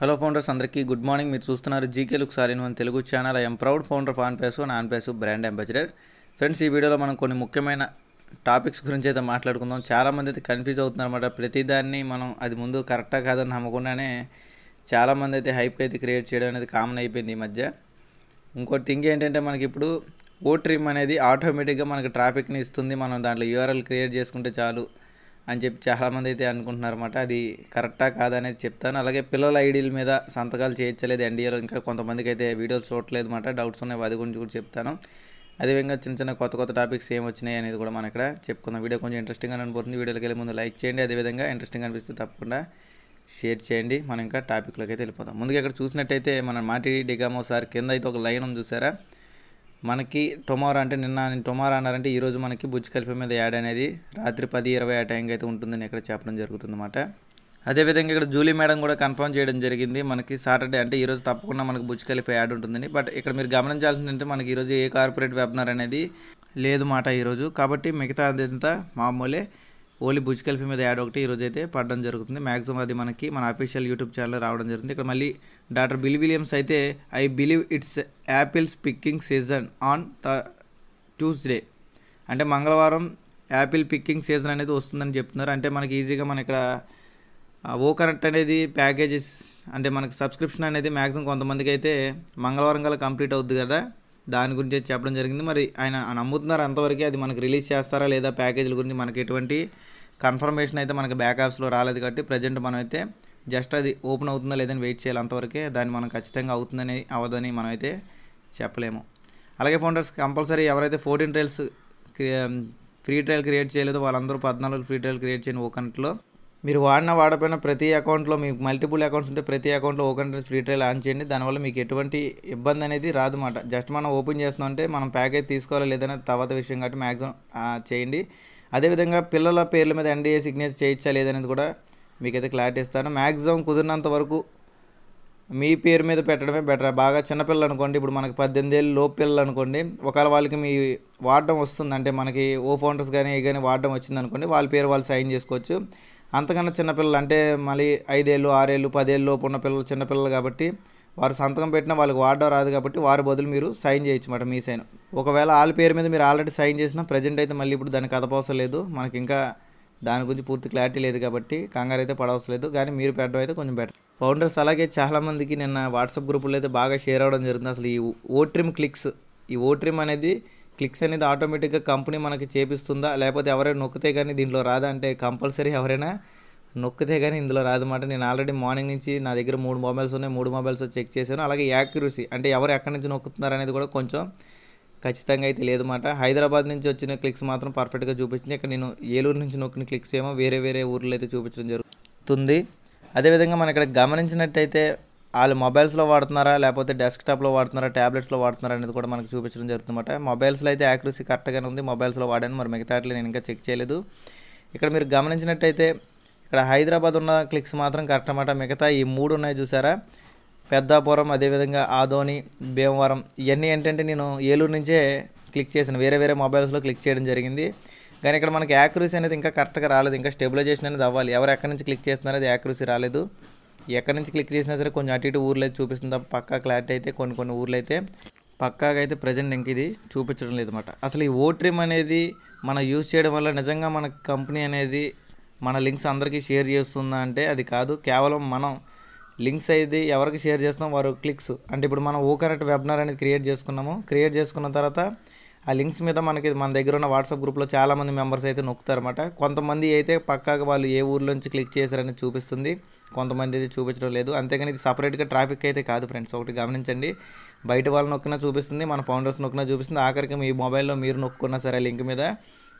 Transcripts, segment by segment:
hello founders అందరికీ good morning మీరు చూస్తున్నారు జీకే లుక్ సాలిన్ one Telugu channel I'm proud founder of base and Onbase brand ambassador friends ఈ వీడియోలో మనం కొన్ని ముఖ్యమైన టాపిక్స్ గురించి అయితే మాట్లాడుకుందాం చాలామంది అయితే కన్ఫ్యూజ్ అవుతున్నారన్నమాట ప్రతిదాన్ని మనం అది ముందు కరెక్టా కాదని నమ్మకుండానే చాలామంది అయితే హైప్ అయితే క్రియేట్ చేయడం అనేది కామన్ అయిపోయింది ఈ మధ్య ఇంకోటి థింగ్ ఏంటంటే మనకి ఇప్పుడు ఓ ట్రిమ్ అనేది ఆటోమేటిక్గా మనకి ట్రాఫిక్ని ఇస్తుంది మనం దాంట్లో యూఆర్ఎల్ క్రియేట్ చేసుకుంటే చాలు అని చెప్పి చాలామంది అయితే అనుకుంటున్నారన్నమాట అది కరెక్టా కాదనేది చెప్తాను అలాగే పిల్లల ఐడీల మీద సంతకాలు చేయించలేదు ఎన్డీఏలో ఇంకా కొంతమందికి అయితే వీడియోలు చూడలేదు అనమాట డౌట్స్ ఉన్నాయి అది గురించి కూడా చెప్తాను అదేవిధంగా చిన్న చిన్న కొత్త కొత్త టాపిక్స్ ఏం వచ్చినాయి అనేది కూడా మనం ఇక్కడ చెప్పుకుందాం వీడియో కొంచెం ఇంట్రెస్టింగ్ అనుకుంటుంది వీడియోకి వెళ్ళి ముందు లైక్ చేయండి అదేవిధంగా ఇంట్రెస్టింగ్ అనిపిస్తే తప్పకుండా షేర్ చేయండి మనం ఇంకా టాపిక్లోకి అయితే వెళ్ళిపోతాం ముందుగా ఇక్కడ చూసినట్టయితే మన మాటి డిగామో సార్ కింద అయితే ఒక లైన్ ఉంది చూసారా మనకి టొమారో అంటే నిన్న టొమారో అన్నారంటే ఈరోజు మనకి బుజ్జి కలిపి మీద యాడ్ అనేది రాత్రి పది ఇరవై ఆ టైంకి అయితే ఉంటుందని ఇక్కడ చెప్పడం జరుగుతుందన్నమాట అదేవిధంగా ఇక్కడ జూలీ మేడం కూడా కన్ఫర్మ్ చేయడం జరిగింది మనకి సాటర్డే అంటే ఈరోజు తప్పకుండా మనకు బుజ్జి కలిపి యాడ్ ఉంటుందని బట్ ఇక్కడ మీరు గమనించాల్సింది అంటే మనకి ఈరోజు ఏ కార్పొరేట్ వెబినార్ అనేది లేదు మాట ఈరోజు కాబట్టి మిగతా అదంతా మామూలే ఓన్లీ భుజ్ కల్ఫీ మీద యాడ్ ఒకటి ఈరోజు అయితే పడడం జరుగుతుంది మ్యాక్సిమం అది మనకి మన అఫీషియల్ యూట్యూబ్ ఛానల్లో రావడం జరుగుతుంది ఇక్కడ మళ్ళీ డాక్టర్ బిల్ విలియమ్స్ అయితే I believe it's apples picking season on the Tuesday అంటే మంగళవారం యాపిల్ పిక్కింగ్ సీజన్ అనేది వస్తుందని చెప్తున్నారు అంటే మనకి ఈజీగా మన ఇక్కడ ఓ కనెక్ట్ అనేది ప్యాకేజెస్ అంటే మనకి సబ్స్క్రిప్షన్ అనేది మ్యాక్సిమం కొంతమందికి అయితే మంగళవారం కల్లా కంప్లీట్ అవుద్ది కదా దాని గురించి చెప్పడం జరిగింది మరి ఆయన నమ్ముతున్నారు అంతవరకే అది మనకు రిలీజ్ చేస్తారా లేదా ప్యాకేజీల గురించి మనకి ఎటువంటి కన్ఫర్మేషన్ అయితే మనకి బ్యాకప్స్లో రాలేదు కాబట్టి ప్రజెంట్ మనమైతే జస్ట్ అది ఓపెన్ అవుతుందా లేదని వెయిట్ చేయాలి అంతవరకే దాన్ని మనం ఖచ్చితంగా అవుతుందని అవదని మనమైతే చెప్పలేము అలాగే ఫౌండర్స్ కంపల్సరీ ఎవరైతే fourteen trails free trial create చేయలేదో వాళ్ళందరూ పద్నాలుగు ఫ్రీ ట్రయల్ క్రియేట్ చేయని ఓకనట్లో మీరు వాడిన వాడపోయిన ప్రతి అకౌంట్లో మీకు మల్టిపుల్ అకౌంట్స్ ఉంటే ప్రతి అకౌంట్లో ఓపెన్ ఫ్రీ ట్రయల్ ఆన్ చేయండి దానివల్ల మీకు ఎటువంటి ఇబ్బంది అనేది రాదన్నమాట జస్ట్ మనం ఓపెన్ చేస్తున్నాం అంటే మనం ప్యాకేజ్ తీసుకోవాలా లేదనే తర్వాత విషయం కాబట్టి మ్యాక్సిమం చేయండి అదేవిధంగా పిల్లల పేర్ల మీద ఎన్డీఏ సిగ్నేచర్ చేయించా లేదనేది కూడా మీకైతే క్లారిటీ ఇస్తాను మ్యాక్సిమం కుదిరినంత వరకు మీ పేరు మీద పెట్టడమే బెటర్ బాగా చిన్నపిల్లలు అనుకోండి ఇప్పుడు మనకి పద్దెనిమిది ఏళ్ళు లోపు పిల్లలు అనుకోండి ఒకవేళ వాళ్ళకి మీ వాడడం వస్తుంది అంటే మనకి ఓ ఫౌండర్స్ కానీ ఏ కానీ వాడడం వచ్చింది అనుకోండి వాళ్ళ పేరు వాళ్ళు సైన్ చేసుకోవచ్చు అంతకన్నా చిన్నపిల్లలు అంటే మళ్ళీ ఐదేళ్ళు ఆరేళ్ళు పదేళ్ళు లోపు ఉన్న పిల్లలు చిన్నపిల్లలు కాబట్టి వారు సంతకం పెట్టినా వాళ్ళకి వాడడం రాదు కాబట్టి వారి బదులు మీరు సైన్ చేయొచ్చు మాట మీ సైన్ ఒకవేళ వాళ్ళ పేరు మీద మీరు ఆల్రెడీ సైన్ చేసినా ప్రజెంట్ అయితే మళ్ళీ ఇప్పుడు దానికి కదపవసరం లేదు మనకి ఇంకా దాని గురించి పూర్తి క్లారిటీ లేదు కాబట్టి కంగారు అయితే పడవసం లేదు కానీ మీరు పెట్టడం అయితే కొంచెం బెటర్ ఫౌండర్స్ అలాగే చాలామందికి నిన్న వాట్సాప్ గ్రూపులు అయితే బాగా షేర్ అవ్వడం జరుగుతుంది అసలు ఈ ఓట్రిమ్ క్లిక్స్ ఈ ఓట్రిమ్ అనేది క్లిక్స్ అనేది ఆటోమేటిక్గా కంపెనీ మనకి చేపిస్తుందా లేకపోతే ఎవరైనా నొక్కితే కానీ దీంట్లో రాదా అంటే కంపల్సరీ ఎవరైనా నొక్కితే కానీ ఇందులో రాదన్నమాట నేను ఆల్రెడీ మార్నింగ్ నుంచి నా దగ్గర మూడు మొబైల్స్ ఉన్నాయి మూడు మొబైల్స్ చెక్ చేశాను అలాగే యాక్యురసీ అంటే ఎవరు ఎక్కడి నుంచి నొక్కుతున్నారు అనేది కూడా కొంచెం ఖచ్చితంగా అయితే లేదన్నమాట హైదరాబాద్ నుంచి వచ్చిన క్లిక్స్ మాత్రం పర్ఫెక్ట్గా చూపించింది ఇక్కడ నేను ఏలూరు నుంచి నొక్కిన క్లిక్స్ ఏమో వేరే వేరే ఊర్లో అయితే చూపించడం జరుగుతుంది అదేవిధంగా మనం ఇక్కడ గమనించినట్టయితే వాళ్ళు మొబైల్స్లో వాడుతున్నారా లేకపోతే డెస్క్టాప్లో వాడుతున్నారా ట్యాబ్లెట్స్లో వాడుతున్నారా అనేది కూడా మనకు చూపించడం జరుగుతుందన్నమాట మొబైల్స్లో అయితే యాక్యురసీ కరెక్ట్గానే ఉంది మొబైల్స్లో వాడాను మరి మిగతా నేను ఇంకా చెక్ చేయలేదు ఇక్కడ మీరు గమనించినట్టయితే ఇక్కడ హైదరాబాద్ ఉన్న క్లిక్స్ మాత్రం కరెక్ట్ అనమాట మిగతా ఈ మూడు ఉన్నాయి చూసారా పెద్దాపురం అదేవిధంగా ఆదోని భీమవరం ఇవన్నీ ఏంటంటే నేను ఏలూరు నుంచే క్లిక్ చేశాను వేరే వేరే మొబైల్స్లో క్లిక్ చేయడం జరిగింది కానీ ఇక్కడ మనకి యాక్యురసీ అనేది ఇంకా కరెక్ట్గా రాలేదు ఇంకా స్టెబిలైజేషన్ అనేది అవ్వాలి ఎవరు ఎక్కడి నుంచి క్లిక్ చేస్తున్నారో అది యాక్యురసీ రాలేదు ఎక్కడి నుంచి క్లిక్ చేసినా సరే కొంచెం అటు ఇటు ఊర్లో అయితే చూపిస్తుంది పక్కా క్లారిటీ అయితే కొన్ని కొన్ని ఊర్లు అయితే పక్కాగా అయితే ప్రజెంట్ ఇంక ఇది చూపించడం లేదన్నమాట అసలు ఈ ఓట్రిమ్ అనేది మనం యూజ్ చేయడం వల్ల నిజంగా మన కంపెనీ అనేది మన లింక్స్ అందరికీ షేర్ చేస్తుందా అంటే అది కాదు కేవలం మనం లింక్స్ అయితే ఎవరికి షేర్ చేస్తాం వారు క్లిక్స్ అంటే ఇప్పుడు మనం ఓ కరెక్ట్ అనేది క్రియేట్ చేసుకున్నాము క్రియేట్ చేసుకున్న తర్వాత ఆ లింక్స్ మీద మనకి మన దగ్గర ఉన్న వాట్సాప్ గ్రూప్లో చాలామంది మెంబర్స్ అయితే నొక్కుతారనమాట కొంతమంది అయితే పక్కాగా వాళ్ళు ఏ ఊర్లోంచి నుంచి క్లిక్ చేశారని చూపిస్తుంది కొంతమంది అయితే చూపించడం లేదు అంతేగాని ఇది సపరేట్గా ట్రాఫిక్ అయితే కాదు ఫ్రెండ్స్ ఒకటి గమనించండి బయట వాళ్ళు నొక్కినా చూపిస్తుంది మన ఫౌండర్స్ నొక్కినా చూపిస్తుంది ఆఖరికి మీ మొబైల్లో మీరు నొక్కున్నా సరే లింక్ మీద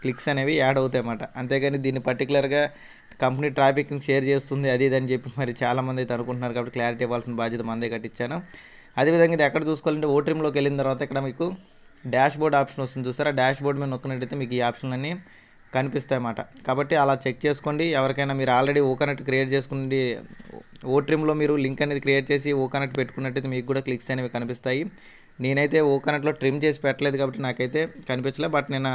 క్లిక్స్ అనేవి యాడ్ అవుతాయి అన్నమాట అంతేగాని దీన్ని పర్టికులర్గా కంపెనీ ట్రాఫిక్ని షేర్ చేస్తుంది అది ఇది అని చెప్పి మరి చాలామంది అయితే అనుకుంటున్నారు కాబట్టి క్లారిటీ ఇవ్వాల్సిన బాధ్యత మందే కట్టించాను అదేవిధంగా ఇది ఎక్కడ చూసుకోవాలంటే ఓట్రీంలోకి వెళ్ళిన తర్వాత ఇక్కడ మీకు డాష్ బోర్డ్ ఆప్షన్ వస్తుంది చూసారా డాష్ బోర్డ్ మీద నొక్కినట్టయితే మీకు ఈ ఆప్షన్లన్నీ కనిపిస్తాయి అన్నమాట కాబట్టి అలా చెక్ చేసుకోండి ఎవరికైనా మీరు ఆల్రెడీ ఓ కనెక్ట్ క్రియేట్ చేసుకుని ఓ ట్రిమ్లో మీరు లింక్ అనేది క్రియేట్ చేసి ఓ కనెక్ట్ పెట్టుకున్నట్టయితే మీకు కూడా క్లిక్స్ అనేవి కనిపిస్తాయి నేనైతే ఓ కనెక్ట్లో ట్రిమ్ చేసి పెట్టలేదు కాబట్టి నాకైతే కనిపించలే బట్ నేను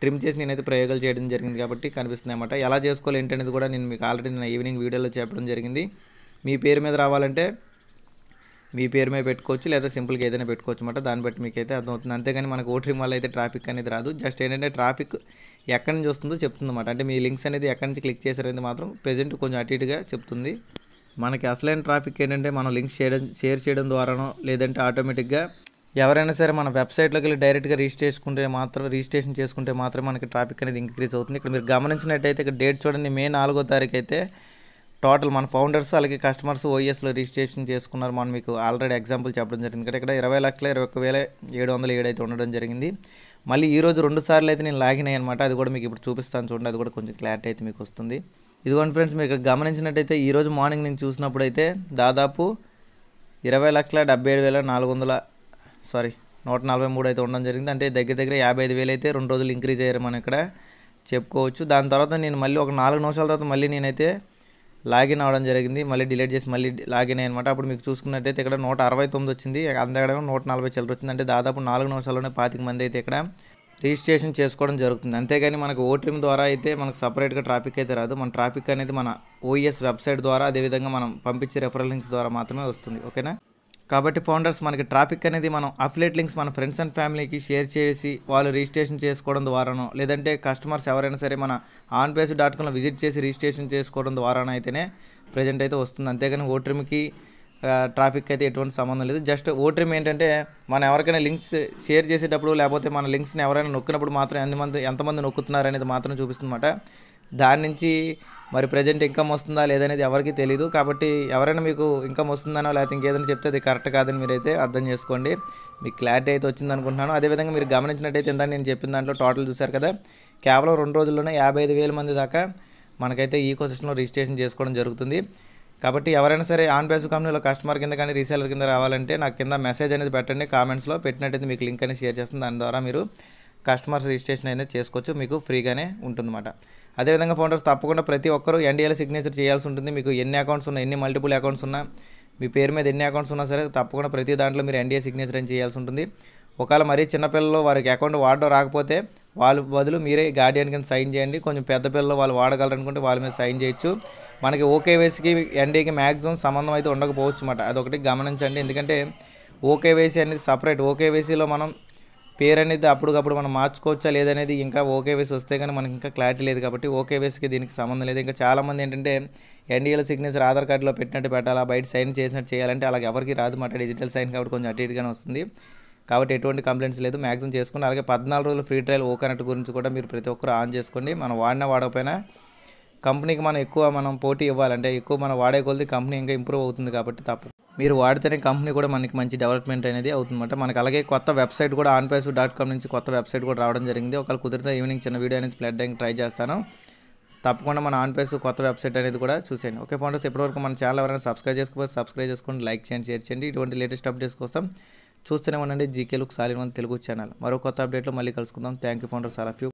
ట్రిమ్ చేసి నేనైతే ప్రయోగాలు చేయడం జరిగింది కాబట్టి కనిపిస్తుంది అనమాట ఎలా చేసుకోవాలి ఏంటనేది కూడా నేను మీకు ఆల్రెడీ నేను ఈవినింగ్ వీడియోలో చెప్పడం జరిగింది మీ పేరు మీద రావాలంటే మీ పేరు మీద పెట్టుకోవచ్చు లేదా సింపుల్గా ఏదైనా పెట్టుకోవచ్చు అన్నమాట దాన్ని బట్టి మీకు అయితే అర్థమవుతుంది అంతేగాని మనకు ఓటరింగ్ వల్ల అయితే ట్రాఫిక్ అనేది రాదు జస్ట్ ఏంటంటే ట్రాఫిక్ ఎక్కడి నుంచి వస్తుందో చెప్తుంది అనమాట అంటే మీ లింక్స్ అనేది ఎక్కడి నుంచి క్లిక్ చేశారనేది మాత్రం ప్రజెంట్ కొంచెం అటు ఇటుగా చెప్తుంది మనకి అసలైన ట్రాఫిక్ ఏంటంటే మనం లింక్ చేయడం షేర్ చేయడం ద్వారానో లేదంటే ఆటోమేటిక్గా ఎవరైనా సరే మన వెబ్సైట్లోకి వెళ్ళి డైరెక్ట్గా రిజిస్టర్ చేసుకుంటే మాత్రం రిజిస్ట్రేషన్ చేసుకుంటే మాత్రమే మనకి ట్రాఫిక్ అనేది ఇంక్రీజ్ అవుతుంది ఇక్కడ మీరు గమనించినట్టయితే ఇక్కడ డేట్ చూడండి మే నాలుగో తారీఖు అయితే టోటల్ మన ఫౌండర్స్ అలాగే కస్టమర్స్ ఓఎస్లో రిజిస్ట్రేషన్ చేసుకున్నారు మనం మీకు ఆల్రెడీ ఎగ్జాంపుల్ చెప్పడం జరిగింది ఇక్కడ ఇక్కడ ఇరవై లక్షల ఇరవై ఒక్క వేల ఏడు వందల ఏడైతే ఉండడం జరిగింది మళ్ళీ ఈరోజు రెండు సార్లు అయితే నేను లాగిన్ అనమాట అది కూడా మీకు ఇప్పుడు చూపిస్తాను చూడండి అది కూడా కొంచెం క్లారిటీ అయితే మీకు వస్తుంది ఇదిగోండి ఫ్రెండ్స్ మీరు గమనించినట్టయితే ఈరోజు మార్నింగ్ నేను చూసినప్పుడు అయితే దాదాపు ఇరవై లక్షల డెబ్బై ఏడు వేల నాలుగు వందల సారీ నూట నలభై మూడు అయితే ఉండడం జరిగింది అంటే దగ్గర దగ్గర యాభై ఐదు వేలు అయితే రెండు రోజులు ఇంక్రీజ్ అయ్యారు మనం ఇక్కడ చెప్పుకోవచ్చు దాని తర్వాత నేను మళ్ళీ ఒక నాలుగు నిమిషాల తర్వాత మళ్ళీ నేనైతే లాగిన్ అవ్వడం జరిగింది మళ్ళీ డిలీట్ చేసి మళ్ళీ లాగిన్ అనమాట అప్పుడు మీకు చూసుకున్నట్టయితే ఇక్కడ నూట అరవై తొమ్మిది వచ్చింది అంతగా నూట నలభై చిల్లర వచ్చింది అంటే దాదాపు నాలుగు నిమిషాల్లోనే పాతిక మంది అయితే ఇక్కడ రిజిస్ట్రేషన్ చేసుకోవడం జరుగుతుంది అంతేగాని మనకు ఓటీఎం ద్వారా అయితే మనకు సపరేట్గా ట్రాఫిక్ అయితే రాదు మన ట్రాఫిక్ అనేది మన ఓఎస్ వెబ్సైట్ ద్వారా అదేవిధంగా మనం పంపించే రెఫరల్ లింక్స్ ద్వారా మాత్రమే వస్తుంది ఓకేనా కాబట్టి ఫౌండర్స్ మనకి ట్రాఫిక్ అనేది మనం అఫిలేట్ లింక్స్ మన ఫ్రెండ్స్ అండ్ ఫ్యామిలీకి షేర్ చేసి వాళ్ళు రిజిస్ట్రేషన్ చేసుకోవడం ద్వారానో లేదంటే కస్టమర్స్ ఎవరైనా సరే మన ఆన్ బేస్ డాట్ కామ్లో విజిట్ చేసి రిజిస్ట్రేషన్ చేసుకోవడం ద్వారానో అయితేనే ప్రజెంట్ అయితే వస్తుంది అంతేగాని ఓటర్మికి ట్రాఫిక్ అయితే ఎటువంటి సంబంధం లేదు జస్ట్ ఓటర్మి ఏంటంటే మనం ఎవరికైనా లింక్స్ షేర్ చేసేటప్పుడు లేకపోతే మన లింక్స్ని ఎవరైనా నొక్కినప్పుడు మాత్రం ఎంతమంది ఎంతమంది నొక్కుతున్నారు అనేది మాత్రం చూపిస్తుందన్నమాట దాని నుంచి మరి ప్రజెంట్ ఇన్కమ్ వస్తుందా లేదనేది ఎవరికి తెలియదు కాబట్టి ఎవరైనా మీకు ఇన్కమ్ వస్తుందనో లేకపోతే ఇంకేదైనా చెప్తే అది కరెక్ట్ కాదని మీరైతే అర్థం చేసుకోండి మీకు క్లారిటీ అయితే వచ్చింది అనుకుంటున్నాను అదేవిధంగా మీరు గమనించినట్టయితే ఎంత నేను చెప్పిన దాంట్లో టోటల్ చూశారు కదా కేవలం రెండు రోజుల్లోనే యాభై ఐదు వేల మంది దాకా మనకైతే ఈకో సిస్టంలో రిజిస్ట్రేషన్ చేసుకోవడం జరుగుతుంది కాబట్టి ఎవరైనా సరే ఆన్ బేస్ కంపెనీలో కస్టమర్ కింద కానీ రీసేలర్ కింద రావాలంటే నాకు కింద మెసేజ్ అనేది పెట్టండి కామెంట్స్లో పెట్టినట్టయితే మీకు లింక్ అనేది షేర్ చేస్తుంది దాని ద్వారా మీరు కస్టమర్స్ రిజిస్ట్రేషన్ అనేది చేసుకోవచ్చు మీకు ఫ్రీగానే ఉంటుందన్నమాట అదేవిధంగా ఫౌండర్స్ తప్పకుండా ప్రతి ఒక్కరూ ఎన్డీఏలో సిగ్నేచర్ చేయాల్సి ఉంటుంది మీకు ఎన్ని అకౌంట్స్ ఉన్నా ఎన్ని మల్టిపుల్ అకౌంట్స్ ఉన్నా మీ పేరు మీద ఎన్ని అకౌంట్స్ ఉన్నా సరే తప్పకుండా ప్రతి దాంట్లో మీరు ఎన్డీఏ సిగ్నేచర్ అని చేయాల్సి ఉంటుంది ఒకవేళ మరీ చిన్నపిల్లలు వారికి అకౌంట్ వాడడం రాకపోతే వాళ్ళ బదులు మీరే గార్డియన్ కింద సైన్ చేయండి కొంచెం పెద్ద పిల్లలు వాళ్ళు వాడగలరనుకుంటే వాళ్ళ మీద సైన్ చేయొచ్చు మనకి ఓకేవైసీకి ఎన్డీఏకి మ్యాక్సిమం సంబంధం అయితే ఉండకపోవచ్చు అన్నమాట అదొకటి గమనించండి ఎందుకంటే ఓకేవైసీ అనేది సపరేట్ ఓకేవైసీలో మనం పేరు అనేది అప్పటికప్పుడు మనం మార్చుకోవచ్చా లేదనేది ఇంకా ఓకేవేస్ వస్తే కానీ మనకి ఇంకా క్లారిటీ లేదు కాబట్టి ఓకేవేస్కి దీనికి సంబంధం లేదు ఇంకా చాలామంది ఏంటంటే ఎన్డీఎల్ సిగ్నేచర్ ఆధార్ కార్డులో పెట్టినట్టు పెట్టాలా బయట సైన్ చేసినట్టు చేయాలంటే అలాగే ఎవరికి రాదు మాట డిజిటల్ సైన్ కాబట్టి కొంచెం అటు ఇటుగానే వస్తుంది కాబట్టి ఎటువంటి కంప్లైంట్స్ లేదు మ్యాక్సిమం చేసుకోండి అలాగే పద్నాలుగు రోజులు ఫ్రీ ట్రయల్ ఓకనెట్ గురించి కూడా మీరు ప్రతి ఒక్కరు ఆన్ చేసుకోండి మనం వాడినా వాడకపోయినా కంపెనీకి మనం ఎక్కువ మనం పోటీ ఇవ్వాలంటే ఎక్కువ మనం వాడే కొలది కంపెనీ ఇంకా ఇంప్రూవ్ అవుతుంది కాబట్టి తప్పదు మీరు వాడితేనే కంపెనీ కూడా మనకి మంచి డెవలప్మెంట్ అనేది అవుతుందన్నమాట మనకి అలాగే కొత్త వెబ్సైట్ కూడా ఆన్పైసు డాట్ కామ్ నుంచి కొత్త వెబ్సైట్ కూడా రావడం జరిగింది ఒకవేళ కుదిరితే ఈవినింగ్ చిన్న వీడియో అనేది ప్లడ్ అయ్యి ట్రై చేస్తాను తప్పకుండా మన ఆన్పైస్ కొత్త వెబ్సైట్ అనేది కూడా చూసేయండి ఓకే ఫోటోస్ ఇప్పటివరకు మన ఛానల్ ఎవరైనా సబ్స్క్రైబ్ చేసుకోవచ్చు సబ్స్క్రైబ్ చేసుకోండి లైక్ చేయండి షేర్ చేయండి ఇటువంటి లేటెస్ట్ అప్డేట్స్ కోసం చూస్తూనే ఉండండి జీకే లుక్ సాలిన్ తెలుగు ఛానల్ మరో కొత్త అప్డేట్లో మళ్ళీ కలుసుకుందాం thank you founder sir of you